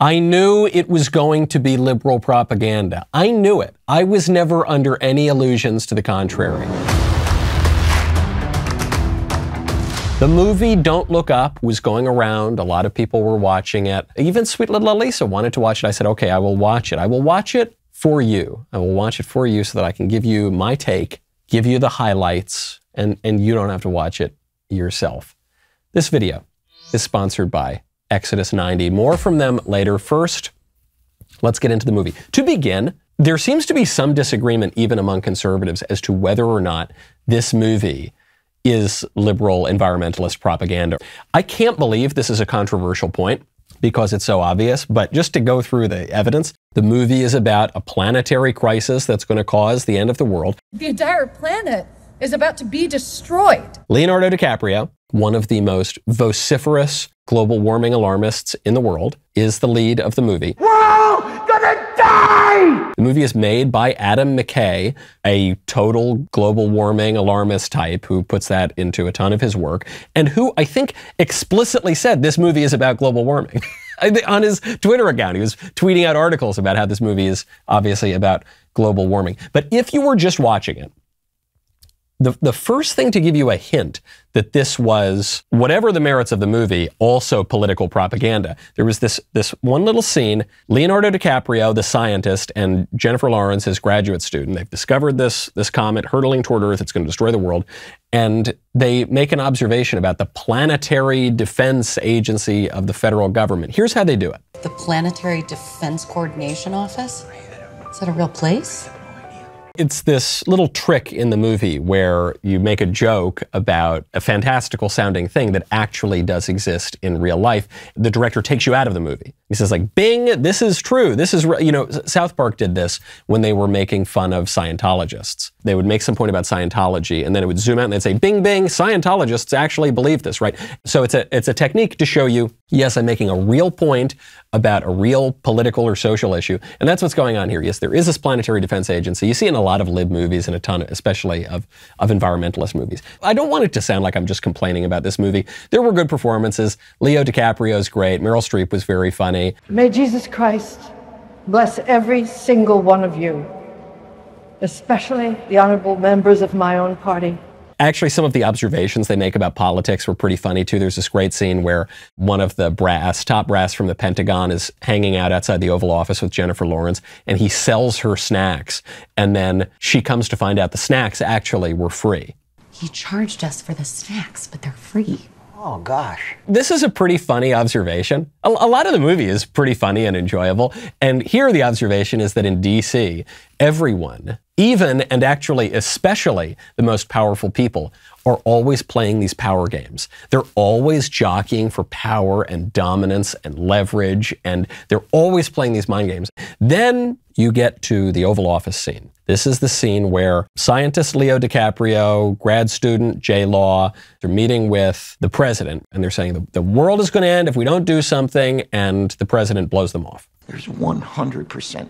I knew it was going to be liberal propaganda. I knew it. I was never under any illusions to the contrary. The movie Don't Look Up was going around. A lot of people were watching it. Even sweet little Elisa wanted to watch it. I said, okay, I will watch it. I will watch it for you. I will watch it for you so that I can give you my take, give you the highlights, and, and you don't have to watch it yourself. This video is sponsored by Exodus 90. More from them later. First, let's get into the movie. To begin, there seems to be some disagreement even among conservatives as to whether or not this movie is liberal environmentalist propaganda. I can't believe this is a controversial point because it's so obvious, but just to go through the evidence, the movie is about a planetary crisis that's going to cause the end of the world. The entire planet is about to be destroyed. Leonardo DiCaprio, one of the most vociferous global warming alarmists in the world, is the lead of the movie. We're gonna die! The movie is made by Adam McKay, a total global warming alarmist type who puts that into a ton of his work, and who I think explicitly said this movie is about global warming. on his Twitter account. He was tweeting out articles about how this movie is obviously about global warming. But if you were just watching it the, the first thing to give you a hint that this was, whatever the merits of the movie, also political propaganda. There was this, this one little scene Leonardo DiCaprio, the scientist, and Jennifer Lawrence, his graduate student, they've discovered this, this comet hurtling toward Earth. It's going to destroy the world. And they make an observation about the Planetary Defense Agency of the federal government. Here's how they do it the Planetary Defense Coordination Office? Is that a real place? It's this little trick in the movie where you make a joke about a fantastical sounding thing that actually does exist in real life. The director takes you out of the movie. He says like, "Bing, this is true. This is you know, South Park did this when they were making fun of Scientologists. They would make some point about Scientology and then it would zoom out and they'd say, "Bing, bing, Scientologists actually believe this, right?" So it's a it's a technique to show you Yes, I'm making a real point about a real political or social issue. And that's what's going on here. Yes, there is this planetary defense agency. You see in a lot of lib movies and a ton, of, especially of, of environmentalist movies. I don't want it to sound like I'm just complaining about this movie. There were good performances. Leo DiCaprio's great. Meryl Streep was very funny. May Jesus Christ bless every single one of you, especially the honorable members of my own party. Actually, some of the observations they make about politics were pretty funny too. There's this great scene where one of the brass, top brass from the Pentagon, is hanging out outside the Oval Office with Jennifer Lawrence, and he sells her snacks, and then she comes to find out the snacks actually were free. He charged us for the snacks, but they're free. Oh, gosh. This is a pretty funny observation. A, a, lot of the movie is pretty funny and enjoyable. And here the observation is that in D.C., everyone even and actually especially the most powerful people are always playing these power games. They're always jockeying for power and dominance and leverage, and they're always playing these mind games. Then you get to the Oval Office scene. This is the scene where scientist Leo DiCaprio, grad student Jay Law, they're meeting with the president, and they're saying the, the world is going to end if we don't do something, and the president blows them off. There's 100%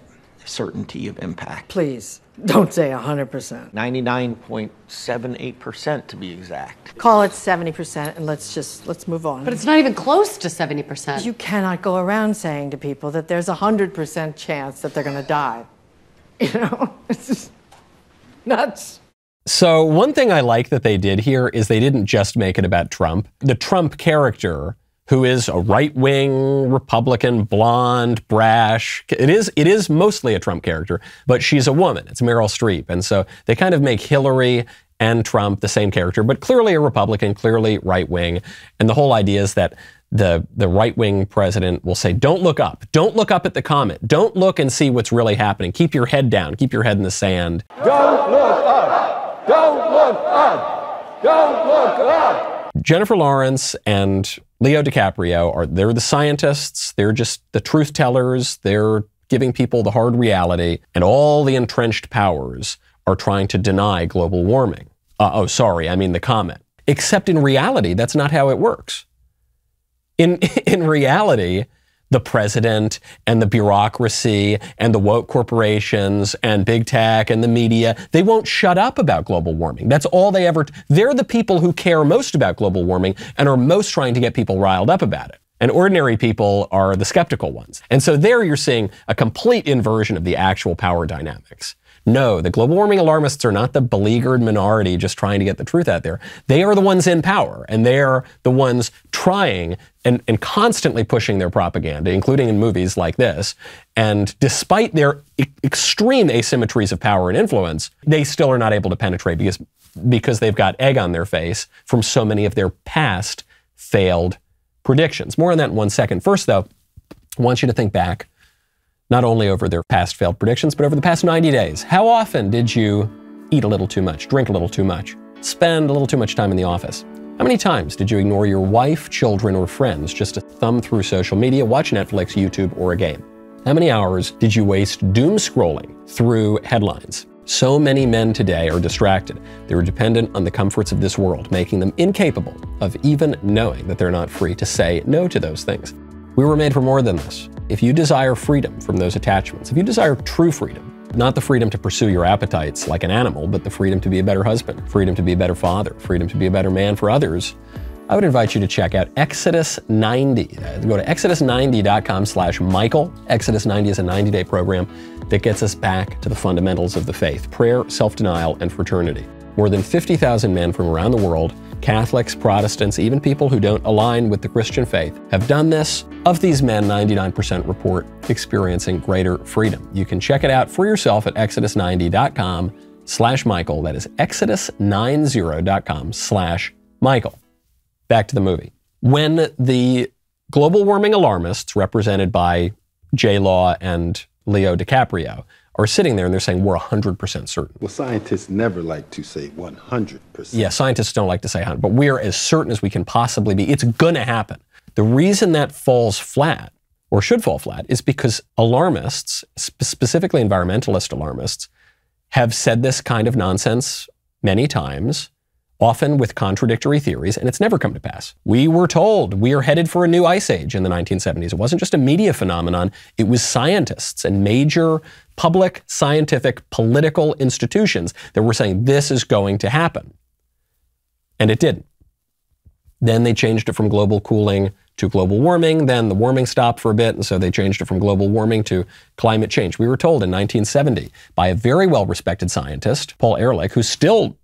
certainty of impact. Please don't say 100%. 99.78% to be exact. Call it 70% and let's just let's move on. But it's not even close to 70%. You cannot go around saying to people that there's a 100% chance that they're going to die. You know? It's just nuts. So, one thing I like that they did here is they didn't just make it about Trump. The Trump character who is a right-wing Republican, blonde, brash. It is it is mostly a Trump character, but she's a woman. It's Meryl Streep, and so they kind of make Hillary and Trump the same character, but clearly a Republican, clearly right-wing, and the whole idea is that. The, the right wing president will say, Don't look up. Don't look up at the comet. Don't look and see what's really happening. Keep your head down. Keep your head in the sand. Don't look up. Don't look up. Don't look up. Jennifer Lawrence and Leo DiCaprio are they're the scientists, they're just the truth tellers, they're giving people the hard reality, and all the entrenched powers are trying to deny global warming. Uh, oh, sorry, I mean the comet. Except in reality, that's not how it works. In, in reality, the president and the bureaucracy and the woke corporations and big tech and the media. They won't shut up about global warming. That's all they ever, they're the people who care most about global warming and are most trying to get people riled up about it. And ordinary people are the skeptical ones. And so there you're seeing a complete inversion of the actual power dynamics. No, the global warming alarmists are not the beleaguered minority just trying to get the truth out there. They are the ones in power, and they are the ones trying and, and constantly pushing their propaganda, including in movies like this. And despite their e extreme asymmetries of power and influence, they still are not able to penetrate because, because they've got egg on their face from so many of their past failed predictions. More on that in one second. First, though, I want you to think back not only over their past failed predictions, but over the past 90 days. How often did you eat a little too much, drink a little too much, spend a little too much time in the office? How many times did you ignore your wife, children, or friends just to thumb through social media, watch Netflix, YouTube, or a game? How many hours did you waste doom scrolling through headlines? So many men today are distracted. They're dependent on the comforts of this world, making them incapable of even knowing that they're not free to say no to those things. We were made for more than this. If you desire freedom from those attachments, if you desire true freedom, not the freedom to pursue your appetites like an animal, but the freedom to be a better husband, freedom to be a better father, freedom to be a better man for others, I would invite you to check out Exodus 90. Go to exodus90.com slash Michael. Exodus 90 is a 90-day program that gets us back to the fundamentals of the faith, prayer, self-denial, and fraternity. More than 50,000 men from around the world Catholics, Protestants, even people who don't align with the Christian faith have done this. Of these men, 99% report experiencing greater freedom. You can check it out for yourself at exodus90.com slash Michael. That is exodus90.com slash Michael. Back to the movie. When the global warming alarmists, represented by J Law and Leo DiCaprio are sitting there and they're saying we're 100% certain. Well, scientists never like to say 100%. Yeah, scientists don't like to say 100, but we're as certain as we can possibly be. It's going to happen. The reason that falls flat or should fall flat is because alarmists, sp- specifically environmentalist alarmists, have said this kind of nonsense many times often with contradictory theories, and it's never come to pass. We were told we are headed for a new ice age in the 1970s. It wasn't just a media phenomenon, it was scientists and major public, scientific, political institutions that were saying this is going to happen. And it didn't. Then they changed it from global cooling to global warming. Then the warming stopped for a bit, and so they changed it from global warming to climate change. We were told in 1970 by a very well respected scientist, Paul Ehrlich, who's still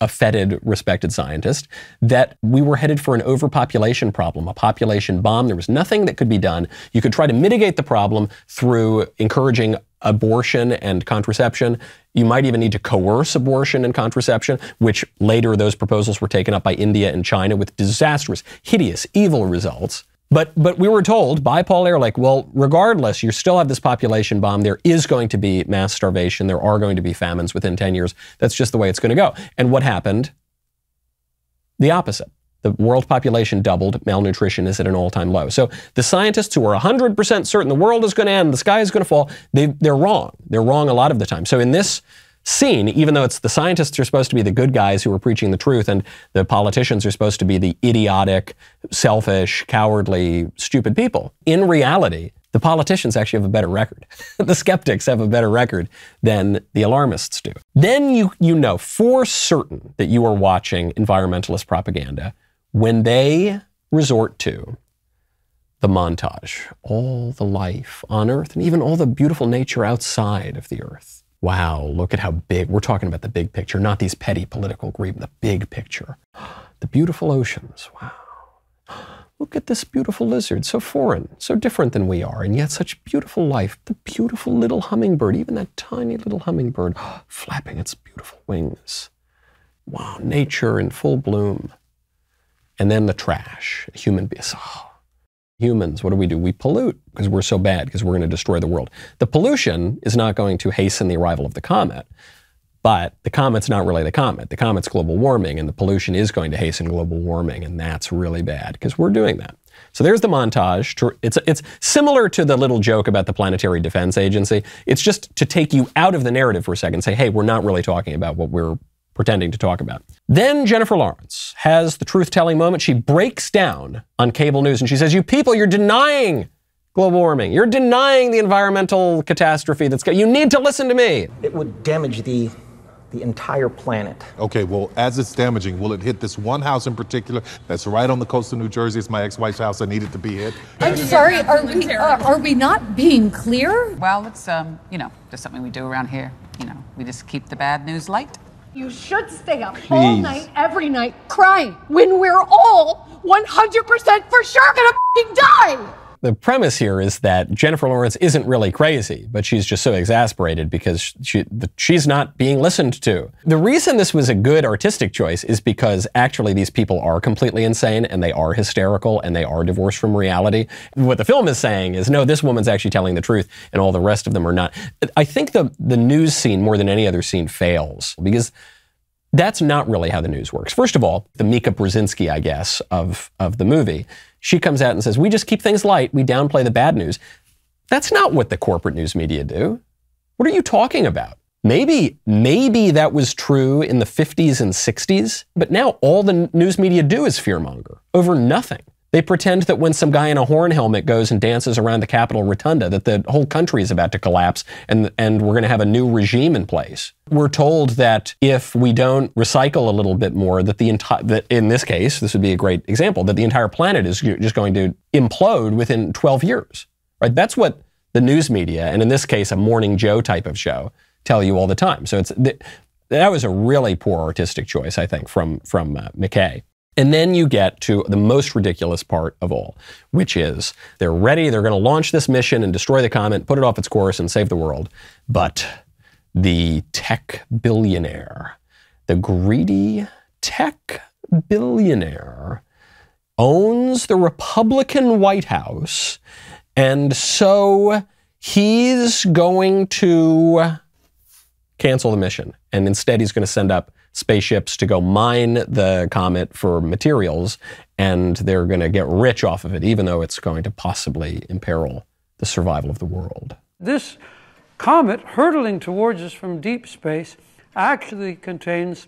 a feted, respected scientist, that we were headed for an overpopulation problem, a population bomb. There was nothing that could be done. You could try to mitigate the problem through encouraging abortion and contraception. You might even need to coerce abortion and contraception, which later those proposals were taken up by India and China with disastrous, hideous, evil results. But, but we were told by Paul Ehrlich, well, regardless, you still have this population bomb. There is going to be mass starvation. There are going to be famines within 10 years. That's just the way it's going to go. And what happened? The opposite. The world population doubled. Malnutrition is at an all time low. So the scientists who are 100% certain the world is going to end, the sky is going to fall, they, they're wrong. They're wrong a lot of the time. So in this seen, even though it's the scientists are supposed to be the good guys who are preaching the truth and the politicians are supposed to be the idiotic, selfish, cowardly, stupid people. In reality, the politicians actually have a better record. the skeptics have a better record than the alarmists do. Then you, you know for certain that you are watching environmentalist propaganda when they resort to the montage, all the life on Earth and even all the beautiful nature outside of the Earth wow, look at how big, we're talking about the big picture, not these petty political grievances, the big picture. The beautiful oceans, wow. Look at this beautiful lizard, so foreign, so different than we are, and yet such beautiful life. The beautiful little hummingbird, even that tiny little hummingbird, flapping its beautiful wings. Wow, nature in full bloom. And then the trash, human beings. Oh, humans, what do we do? We pollute because we're so bad, because we're going to destroy the world. The pollution is not going to hasten the arrival of the comet, but the comet's not really the comet. The comet's global warming, and the pollution is going to hasten global warming, and that's really bad because we're doing that. So there's the montage. it's, it's similar to the little joke about the Planetary Defense Agency. It's just to take you out of the narrative for a second, say, hey, we're not really talking about what we're pretending to talk about. Then Jennifer Lawrence has the truth telling moment. She breaks down on cable news and she says, You people, you're denying global warming. You're denying the environmental catastrophe that's going You need to listen to me. It would damage the the entire planet. Okay, well, as it's damaging, will it hit this one house in particular that's right on the coast of New Jersey? It's my ex-wife's house. I need it to be hit. I'm sorry, are we uh, are we not being clear? Well, it's um, you know, just something we do around here. You know, we just keep the bad news light. You should stay up Please. all night, every night, crying when we're all 100% for sure gonna die! The premise here is that Jennifer Lawrence isn't really crazy, but she's just so exasperated because she, she's not being listened to. The reason this was a good artistic choice is because actually these people are completely insane and they are hysterical and they are divorced from reality. What the film is saying is no, this woman's actually telling the truth and all the rest of them are not. I think the, the news scene more than any other scene fails because that's not really how the news works. First of all, the Mika Brzezinski, I guess, of, of the movie she comes out and says, We just keep things light. We downplay the bad news. That's not what the corporate news media do. What are you talking about? Maybe, maybe that was true in the 50s and 60s, but now all the news media do is fearmonger over nothing. They pretend that when some guy in a horn helmet goes and dances around the Capitol rotunda, that the whole country is about to collapse and, and we're going to have a new regime in place. We're told that if we don't recycle a little bit more, that the entire, that in this case, this would be a great example, that the entire planet is just going to implode within 12 years, right? That's what the news media, and in this case, a Morning Joe type of show, tell you all the time. So it's, that was a really poor artistic choice, I think, from, from uh, McKay. And then you get to the most ridiculous part of all, which is they're ready, they're going to launch this mission and destroy the comet, put it off its course, and save the world. But the tech billionaire, the greedy tech billionaire, owns the Republican White House. And so he's going to cancel the mission. And instead, he's going to send up spaceships to go mine the comet for materials, and they're going to get rich off of it, even though it's going to possibly imperil the survival of the world. This comet hurtling towards us from deep space actually contains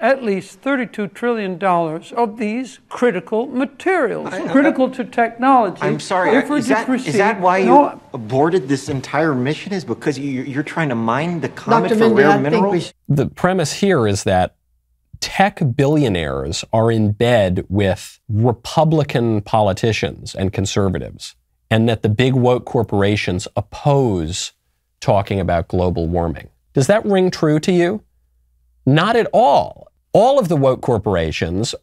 at least $32 trillion of these critical materials, I, critical I, to technology. I'm sorry, if is, that, proceed, is that why no, you aborted this entire mission is because you, are trying to mine the comet Dr. for Mindy, rare minerals? The premise here is that tech billionaires are in bed with Republican politicians and conservatives, and that the big woke corporations oppose talking about global warming. Does that ring true to you? Not at all all of the woke corporations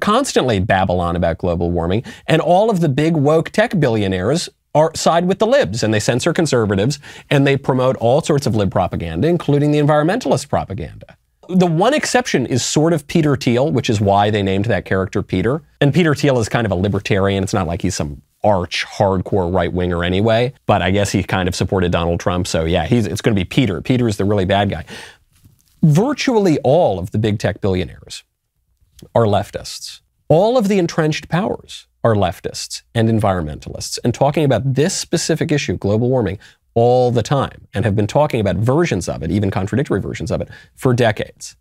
constantly babble on about global warming, and all of the big woke tech billionaires are side with the libs and they censor conservatives and they promote all sorts of lib propaganda, including the environmentalist propaganda. The one exception is sort of Peter Thiel, which is why they named that character Peter. And Peter Thiel is kind of a libertarian. It's not like he's some arch hardcore right winger anyway, but I guess he kind of supported Donald Trump. So yeah, he's, it's going to be Peter. Peter is the really bad guy virtually all of the big tech billionaires are leftists. All of the entrenched powers are leftists and environmentalists and talking about this specific issue, global warming, all the time and have been talking about versions of it, even contradictory versions of it, for decades.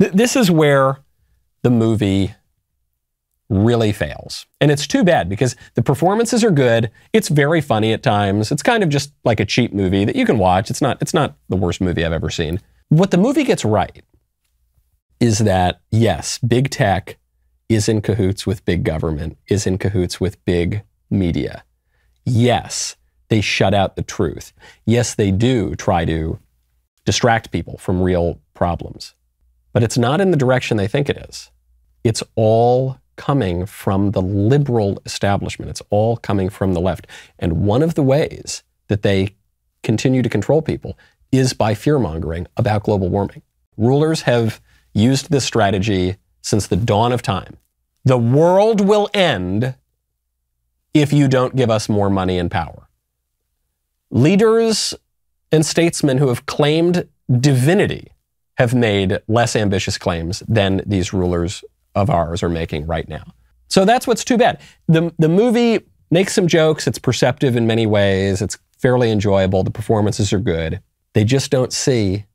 Th this is where the movie really fails. And it's too bad because the performances are good. It's very funny at times. It's kind of just like a cheap movie that you can watch. It's not it's not the worst movie I've ever seen. What the movie gets right is that, yes, big tech is in cahoots with big government, is in cahoots with big media. Yes, they shut out the truth. Yes, they do try to distract people from real problems. But it's not in the direction they think it is. It's all coming from the liberal establishment. It's all coming from the left. And one of the ways that they continue to control people is by fear mongering about global warming. Rulers have used this strategy since the dawn of time. The world will end if you don't give us more money and power. Leaders and statesmen who have claimed divinity have made less ambitious claims than these rulers of ours are making right now. So that's what's too bad. The, the movie makes some jokes. It's perceptive in many ways. It's fairly enjoyable. The performances are good. They just don't see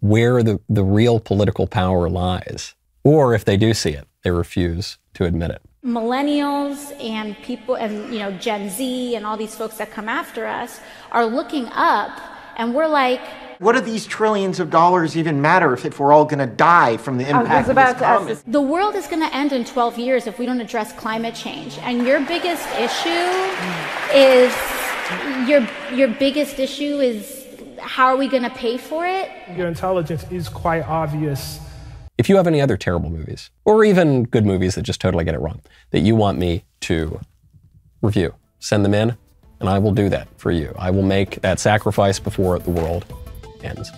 where the, the real political power lies. Or if they do see it, they refuse to admit it. Millennials and people and you know Gen Z and all these folks that come after us are looking up and we're like what do these trillions of dollars even matter if, if we're all going to die from the impact of this The world is going to end in 12 years if we don't address climate change. And your biggest issue mm. is your your biggest issue is how are we going to pay for it? Your intelligence is quite obvious. If you have any other terrible movies, or even good movies that just totally get it wrong, that you want me to review, send them in, and I will do that for you. I will make that sacrifice before the world ends.